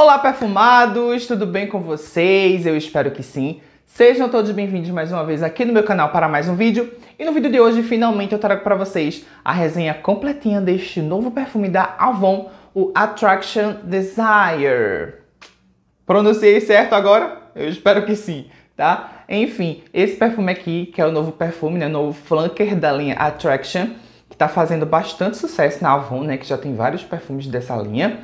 Olá, perfumados! Tudo bem com vocês? Eu espero que sim. Sejam todos bem-vindos mais uma vez aqui no meu canal para mais um vídeo. E no vídeo de hoje, finalmente, eu trago para vocês a resenha completinha deste novo perfume da Avon, o Attraction Desire. Pronunciei certo agora? Eu espero que sim, tá? Enfim, esse perfume aqui, que é o novo perfume, né, o novo flanker da linha Attraction, que está fazendo bastante sucesso na Avon, né, que já tem vários perfumes dessa linha.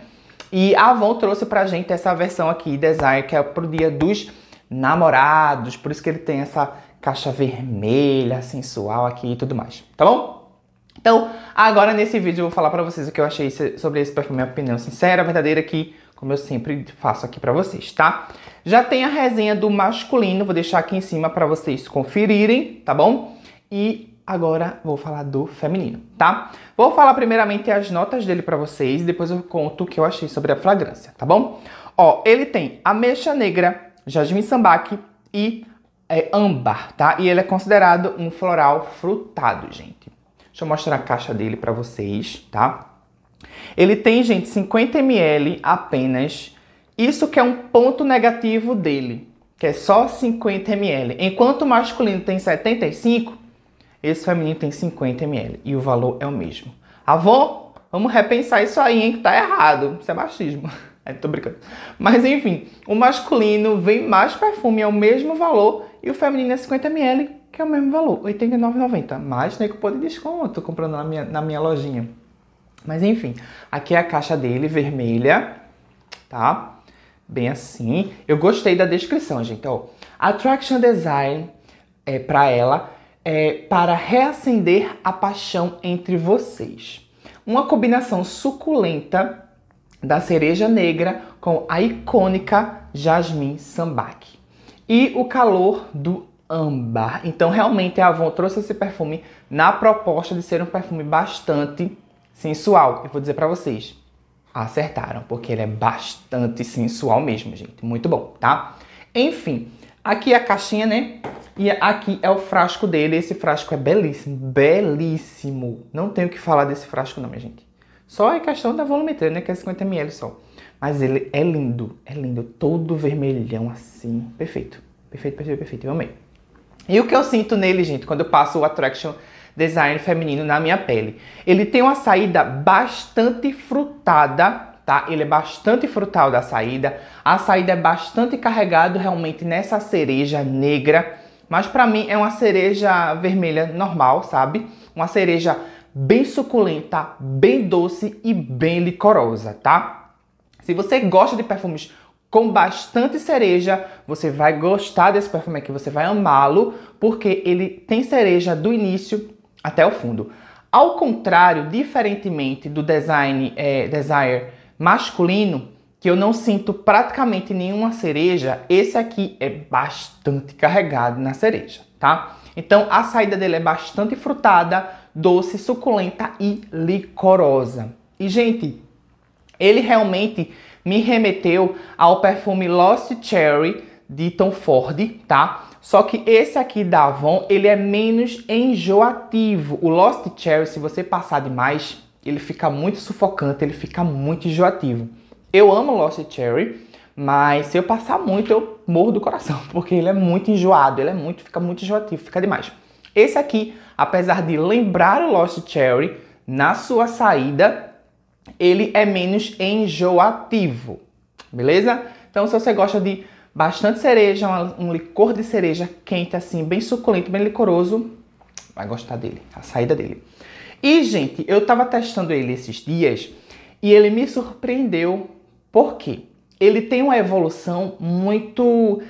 E a Avon trouxe pra gente essa versão aqui, Desire que é pro dia dos namorados, por isso que ele tem essa caixa vermelha, sensual aqui e tudo mais, tá bom? Então, agora nesse vídeo eu vou falar pra vocês o que eu achei sobre esse perfume, minha opinião sincera, verdadeira, que como eu sempre faço aqui pra vocês, tá? Já tem a resenha do masculino, vou deixar aqui em cima pra vocês conferirem, tá bom? E Agora vou falar do feminino, tá? Vou falar primeiramente as notas dele para vocês e depois eu conto o que eu achei sobre a fragrância, tá bom? Ó, ele tem ameixa negra, jasmim sambaque e é, âmbar, tá? E ele é considerado um floral frutado, gente. Deixa eu mostrar a caixa dele para vocês, tá? Ele tem, gente, 50 ml apenas. Isso que é um ponto negativo dele, que é só 50 ml. Enquanto o masculino tem 75, esse feminino tem 50 ml e o valor é o mesmo. Avô, vamos repensar isso aí, hein, que tá errado. Isso é machismo. É, tô brincando. Mas enfim, o masculino vem mais perfume, é o mesmo valor, e o feminino é 50 ml, que é o mesmo valor, R$ 89,90. Mas tem né, cupom de desconto comprando na minha, na minha lojinha. Mas enfim, aqui é a caixa dele, vermelha, tá? Bem assim. Eu gostei da descrição, gente. Ó, Attraction Design é para ela é, para reacender a paixão entre vocês. Uma combinação suculenta da cereja negra com a icônica jasmim sambaque e o calor do âmbar. Então, realmente, a Avon trouxe esse perfume na proposta de ser um perfume bastante sensual. Eu vou dizer para vocês, acertaram, porque ele é bastante sensual mesmo, gente. Muito bom, tá? Enfim, aqui a caixinha, né? E aqui é o frasco dele. Esse frasco é belíssimo, belíssimo. Não tenho que falar desse frasco não, minha gente. Só é questão da volumetria, né? Que é 50ml só. Mas ele é lindo, é lindo. Todo vermelhão assim. Perfeito, perfeito, perfeito, perfeito. Eu amei. E o que eu sinto nele, gente, quando eu passo o Attraction Design feminino na minha pele? Ele tem uma saída bastante frutada, tá? Ele é bastante frutal da saída. A saída é bastante carregado realmente nessa cereja negra. Mas para mim é uma cereja vermelha normal, sabe? Uma cereja bem suculenta, bem doce e bem licorosa, tá? Se você gosta de perfumes com bastante cereja, você vai gostar desse perfume aqui, você vai amá-lo, porque ele tem cereja do início até o fundo. Ao contrário, diferentemente do design é, desire masculino, que eu não sinto praticamente nenhuma cereja, esse aqui é bastante carregado na cereja, tá? Então a saída dele é bastante frutada, doce, suculenta e licorosa. E gente, ele realmente me remeteu ao perfume Lost Cherry de Tom Ford, tá? Só que esse aqui da Avon, ele é menos enjoativo. O Lost Cherry, se você passar demais, ele fica muito sufocante, ele fica muito enjoativo. Eu amo Lost Cherry, mas se eu passar muito, eu morro do coração, porque ele é muito enjoado, ele é muito, fica muito enjoativo, fica demais. Esse aqui, apesar de lembrar o Lost Cherry, na sua saída, ele é menos enjoativo, beleza? Então, se você gosta de bastante cereja, um licor de cereja quente, assim, bem suculento, bem licoroso, vai gostar dele, a saída dele. E, gente, eu tava testando ele esses dias e ele me surpreendeu por quê? Ele tem uma evolução muito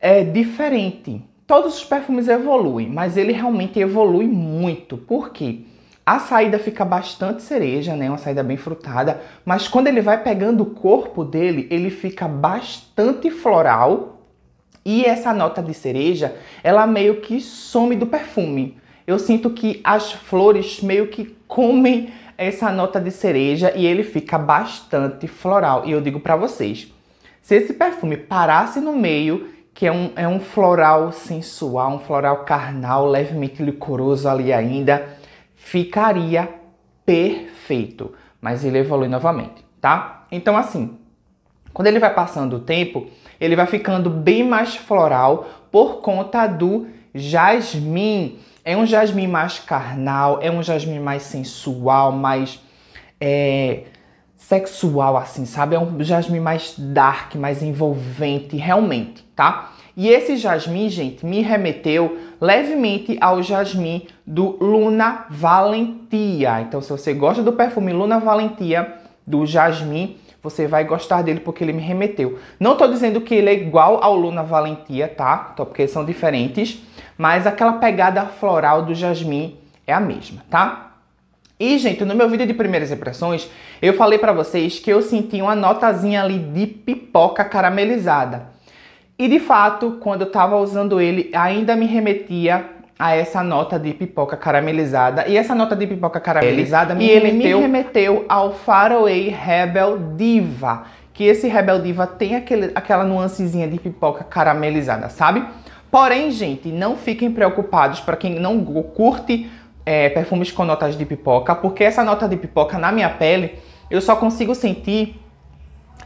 é, diferente. Todos os perfumes evoluem, mas ele realmente evolui muito. Por quê? A saída fica bastante cereja, né? Uma saída bem frutada, mas quando ele vai pegando o corpo dele, ele fica bastante floral. E essa nota de cereja, ela meio que some do perfume. Eu sinto que as flores meio que comem essa nota de cereja e ele fica bastante floral. E eu digo para vocês, se esse perfume parasse no meio, que é um, é um floral sensual, um floral carnal, levemente licoroso ali ainda, ficaria perfeito. Mas ele evolui novamente, tá? Então assim, quando ele vai passando o tempo, ele vai ficando bem mais floral por conta do jasmim, é um jasmim mais carnal, é um jasmim mais sensual, mais é, sexual, assim, sabe? É um jasmim mais dark, mais envolvente, realmente, tá? E esse jasmim, gente, me remeteu levemente ao jasmim do Luna Valentia. Então, se você gosta do perfume Luna Valentia, do jasmim, você vai gostar dele porque ele me remeteu. Não tô dizendo que ele é igual ao Luna Valentia, tá? porque são diferentes mas aquela pegada floral do jasmim é a mesma, tá? E, gente, no meu vídeo de primeiras impressões, eu falei para vocês que eu senti uma notazinha ali de pipoca caramelizada. E, de fato, quando eu estava usando ele, ainda me remetia a essa nota de pipoca caramelizada. E essa nota de pipoca caramelizada ele, me, remeteu... me remeteu ao Faraway Rebel Diva. Que esse Rebel Diva tem aquele, aquela nuancezinha de pipoca caramelizada, sabe? Porém, gente, não fiquem preocupados para quem não curte é, perfumes com notas de pipoca, porque essa nota de pipoca na minha pele eu só consigo sentir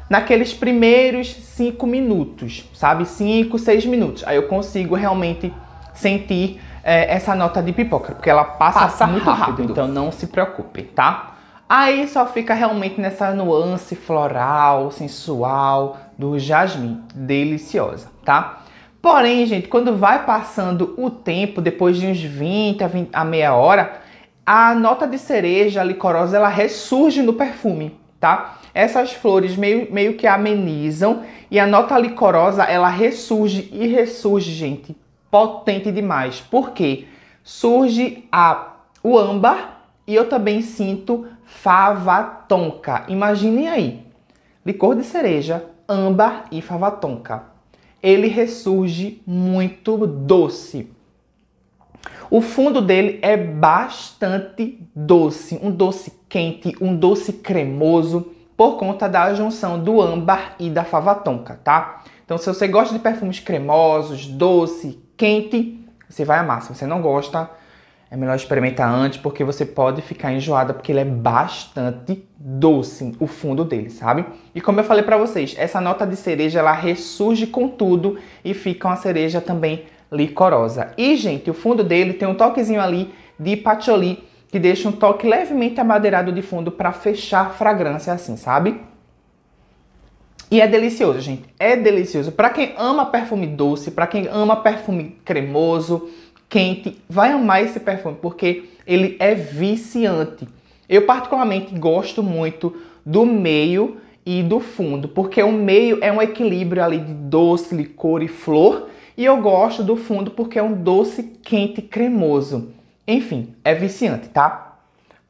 naqueles primeiros 5 minutos, sabe? 5, 6 minutos. Aí eu consigo realmente sentir é, essa nota de pipoca, porque ela passa, passa muito rápido, rápido, então não se preocupem, tá? Aí só fica realmente nessa nuance floral, sensual do jasmim, deliciosa, tá? Porém, gente, quando vai passando o tempo, depois de uns 20 a, 20, a meia hora, a nota de cereja licorosa ela ressurge no perfume, tá? Essas flores meio, meio que amenizam e a nota licorosa ela ressurge e ressurge, gente, potente demais. Por quê? Surge a o âmbar e eu também sinto fava tonka. Imaginem aí, licor de cereja, âmbar e fava tonka ele ressurge muito doce. O fundo dele é bastante doce, um doce quente, um doce cremoso, por conta da junção do âmbar e da fava tonka, tá? Então, se você gosta de perfumes cremosos, doce, quente, você vai amar. Se você não gosta, é melhor experimentar antes, porque você pode ficar enjoada, porque ele é bastante doce, o fundo dele, sabe? E como eu falei para vocês, essa nota de cereja, ela ressurge com tudo e fica uma cereja também licorosa. E, gente, o fundo dele tem um toquezinho ali de patchouli, que deixa um toque levemente amadeirado de fundo para fechar a fragrância assim, sabe? E é delicioso, gente. É delicioso. Para quem ama perfume doce, para quem ama perfume cremoso, quente, vai amar esse perfume porque ele é viciante. Eu particularmente gosto muito do meio e do fundo, porque o meio é um equilíbrio ali de doce, licor e flor, e eu gosto do fundo porque é um doce quente cremoso. Enfim, é viciante, tá?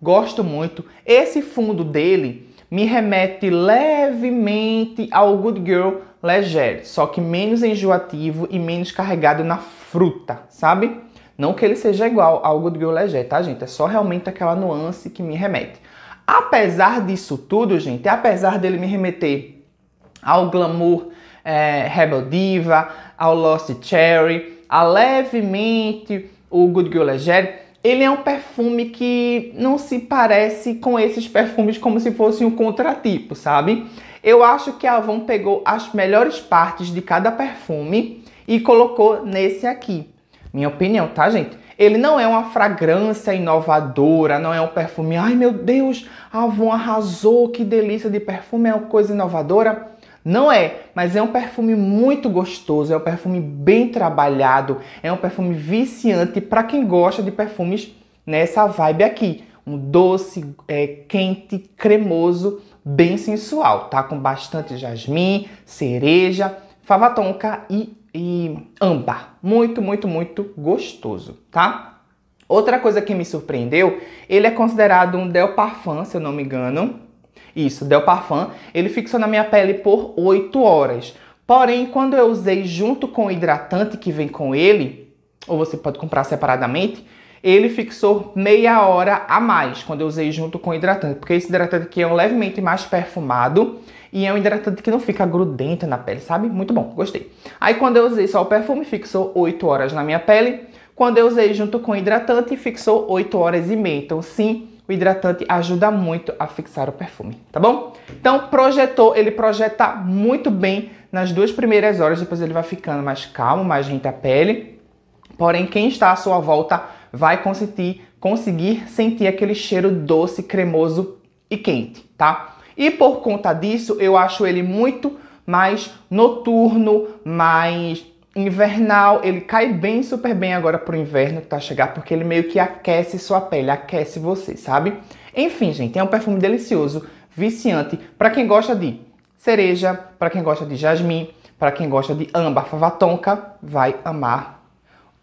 Gosto muito. Esse fundo dele me remete levemente ao Good Girl Leger, só que menos enjoativo e menos carregado na fruta, sabe? Não que ele seja igual ao Good Girl Leger, tá, gente? É só realmente aquela nuance que me remete. Apesar disso tudo, gente, apesar dele me remeter ao glamour é, Rebel Diva, ao Lost Cherry, a levemente o Good Girl Leger, ele é um perfume que não se parece com esses perfumes como se fosse um contratipo, sabe? Eu acho que a Avon pegou as melhores partes de cada perfume e colocou nesse aqui. Minha opinião, tá, gente? Ele não é uma fragrância inovadora, não é um perfume. Ai meu Deus, a Avon arrasou, que delícia de perfume, é uma coisa inovadora. Não é, mas é um perfume muito gostoso, é um perfume bem trabalhado, é um perfume viciante para quem gosta de perfumes nessa vibe aqui. Um doce, é, quente, cremoso, bem sensual, tá? Com bastante jasmim, cereja, fava tonka e e âmbar. Muito, muito, muito gostoso, tá? Outra coisa que me surpreendeu, ele é considerado um Del Parfum, se eu não me engano. Isso, Del Parfum. Ele fixou na minha pele por 8 horas. Porém, quando eu usei junto com o hidratante que vem com ele, ou você pode comprar separadamente, ele fixou meia hora a mais quando eu usei junto com o hidratante, porque esse hidratante aqui é um levemente mais perfumado e é um hidratante que não fica grudento na pele, sabe? Muito bom, gostei. Aí quando eu usei só o perfume, fixou 8 horas na minha pele. Quando eu usei junto com o hidratante, fixou 8 horas e meia. Então, sim, o hidratante ajuda muito a fixar o perfume, tá bom? Então, projetou, ele projeta muito bem nas duas primeiras horas, depois ele vai ficando mais calmo, mais rente a pele. Porém, quem está à sua volta vai conseguir, conseguir sentir aquele cheiro doce, cremoso e quente, tá? E por conta disso, eu acho ele muito mais noturno, mais invernal. Ele cai bem, super bem agora pro inverno que tá chegando, chegar, porque ele meio que aquece sua pele, aquece você, sabe? Enfim, gente, é um perfume delicioso, viciante, para quem gosta de cereja, para quem gosta de jasmim, para quem gosta de âmbar, fava tonka, vai amar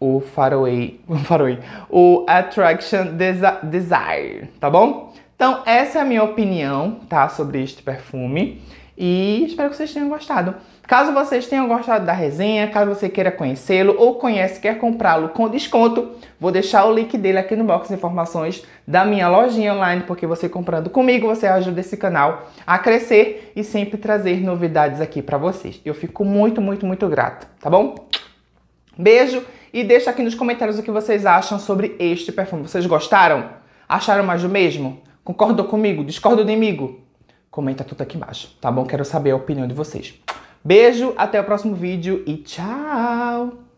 o Faraway, o Faraway, o Attraction Desi Desire, tá bom? Então, essa é a minha opinião, tá, sobre este perfume e espero que vocês tenham gostado. Caso vocês tenham gostado da resenha, caso você queira conhecê-lo ou conhece, quer comprá-lo com desconto, vou deixar o link dele aqui no box de informações da minha lojinha online, porque você comprando comigo, você ajuda esse canal a crescer e sempre trazer novidades aqui para vocês. Eu fico muito, muito, muito grato, tá bom? Beijo e deixa aqui nos comentários o que vocês acham sobre este perfume. Vocês gostaram? Acharam mais do mesmo? Concordou comigo? Discorda de mim? Comenta tudo aqui embaixo, tá bom? Quero saber a opinião de vocês. Beijo, até o próximo vídeo e tchau!